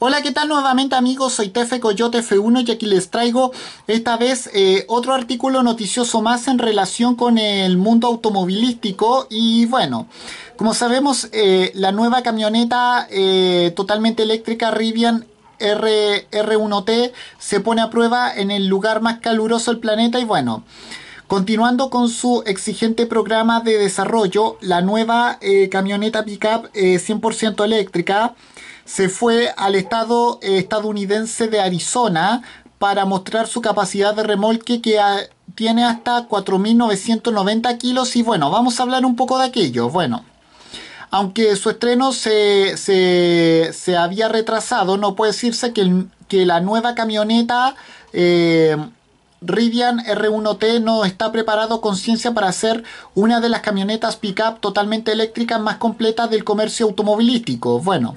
Hola, ¿qué tal nuevamente amigos? Soy Tefe Coyote F1 y aquí les traigo esta vez eh, otro artículo noticioso más en relación con el mundo automovilístico y bueno, como sabemos eh, la nueva camioneta eh, totalmente eléctrica Rivian R 1 t se pone a prueba en el lugar más caluroso del planeta y bueno... Continuando con su exigente programa de desarrollo, la nueva camioneta pickup eh, 100% eléctrica se fue al estado eh, estadounidense de Arizona para mostrar su capacidad de remolque que ah, tiene hasta 4.990 kilos y bueno, vamos a hablar un poco de aquello. Bueno, aunque su estreno se, había retrasado, no puede decirse que, que la nueva camioneta eh, Rivian R1T no está preparado con ciencia para ser una de las camionetas pick-up totalmente eléctricas más completas del comercio automovilístico. Bueno.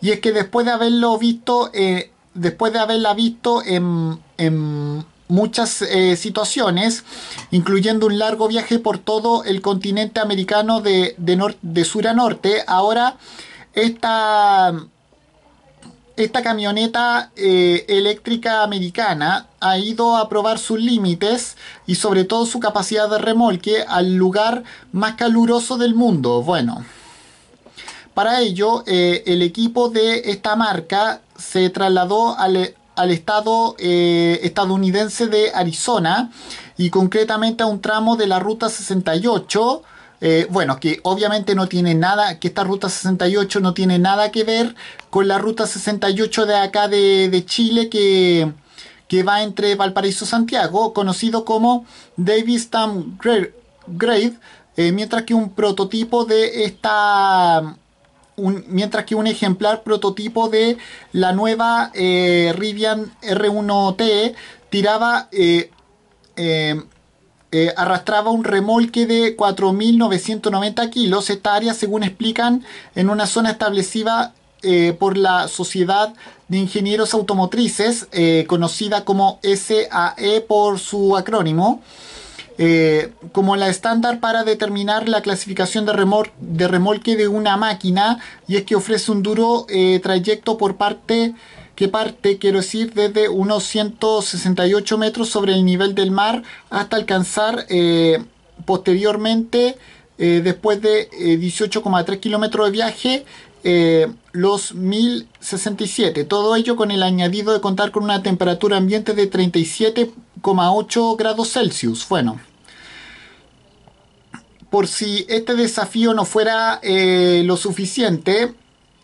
Y es que después de haberlo visto, eh, después de haberla visto en, muchas eh, situaciones, incluyendo un largo viaje por todo el continente americano de, sur a norte, ahora esta, esta camioneta eh, eléctrica americana ha ido a probar sus límites y sobre todo su capacidad de remolque al lugar más caluroso del mundo. Bueno. Para ello, eh, el equipo de esta marca se trasladó al, estado eh, estadounidense de Arizona y concretamente a un tramo de la Ruta 68. Eh, bueno, que obviamente no tiene nada, que esta ruta 68 no tiene nada que ver con la ruta 68 de acá de, Chile que, va entre Valparaíso Santiago, conocido como Davis Grave, mientras que un prototipo de esta mientras que un ejemplar prototipo de la nueva eh, Rivian R1T tiraba eh, em, eh, arrastraba un remolque de 4.990 kilos. Esta área, según explican, en una zona establecida por la Sociedad de Ingenieros Automotrices, conocida como SAE por su acrónimo. Eh, como la estándar para determinar la clasificación de, de, remolque de una máquina y es que ofrece un duro eh, trayecto por parte que parte, quiero decir, desde unos 168 metros sobre el nivel del mar hasta alcanzar eh, posteriormente, después de 18,3 kilómetros de viaje, los 1067. Todo ello con el añadido de contar con una temperatura ambiente de 37,8 grados Celsius. Bueno por si este desafío no fuera eh, lo suficiente,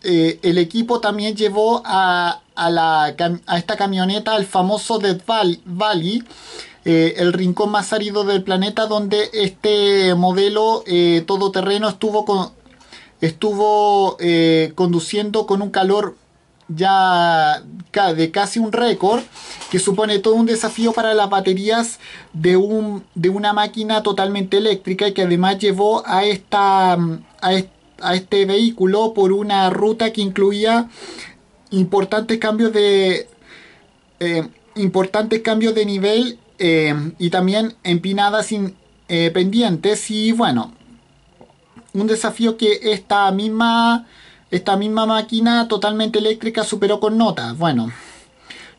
eh, el equipo también llevó a, esta camioneta al famoso Death Valley, eh, el rincón más árido del planeta, donde este modelo todoterreno estuvo, con, estuvo conduciendo con un calor ya de casi un récord, que supone todo un desafío para las baterías de, un, de una máquina totalmente eléctrica y que además llevó a, esta, a, este, vehículo por una ruta que incluía importantes cambios de, eh, importantes cambios de nivel eh, y también empinadas eh, pendientes y bueno, un desafío que esta misma... Esta misma máquina totalmente eléctrica superó con nota. Bueno,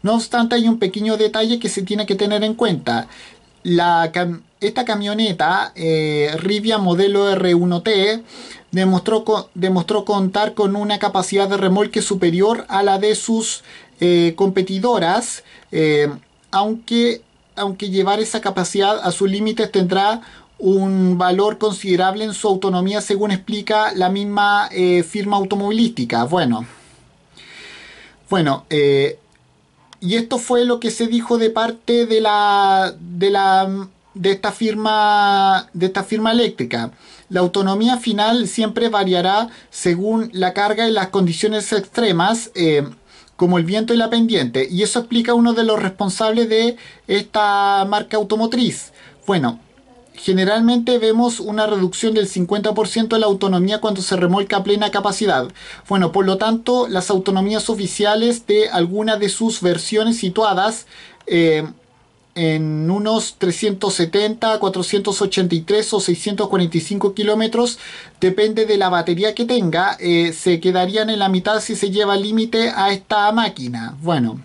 no obstante hay un pequeño detalle que se tiene que tener en cuenta. La esta camioneta eh, Rivia modelo R1T demostró, demostró contar con una capacidad de remolque superior a la de sus eh, competidoras, eh, aunque, aunque llevar esa capacidad a sus límites tendrá un valor considerable en su autonomía según explica la misma eh, firma automovilística. Bueno, bueno, eh, y esto fue lo que se dijo de parte de la de la de esta firma de esta firma eléctrica. La autonomía final siempre variará según la carga y las condiciones extremas. Eh, como el viento y la pendiente, y eso explica uno de los responsables de esta marca automotriz. Bueno, generalmente vemos una reducción del 50% de la autonomía cuando se remolca a plena capacidad. Bueno, por lo tanto, las autonomías oficiales de alguna de sus versiones situadas eh, en unos 370, 483 o 645 kilómetros, depende de la batería que tenga, eh, se quedarían en la mitad si se lleva límite a esta máquina. Bueno.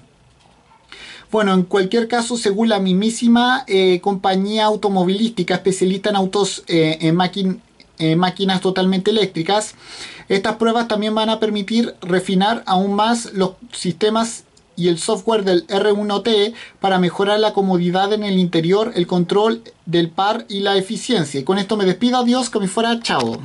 Bueno, en cualquier caso, según la mismísima eh, compañía automovilística especialista en autos eh, en eh, máquinas totalmente eléctricas, estas pruebas también van a permitir refinar aún más los sistemas y el software del R1T para mejorar la comodidad en el interior, el control del par y la eficiencia. Y con esto me despido, adiós, que me fuera, chao.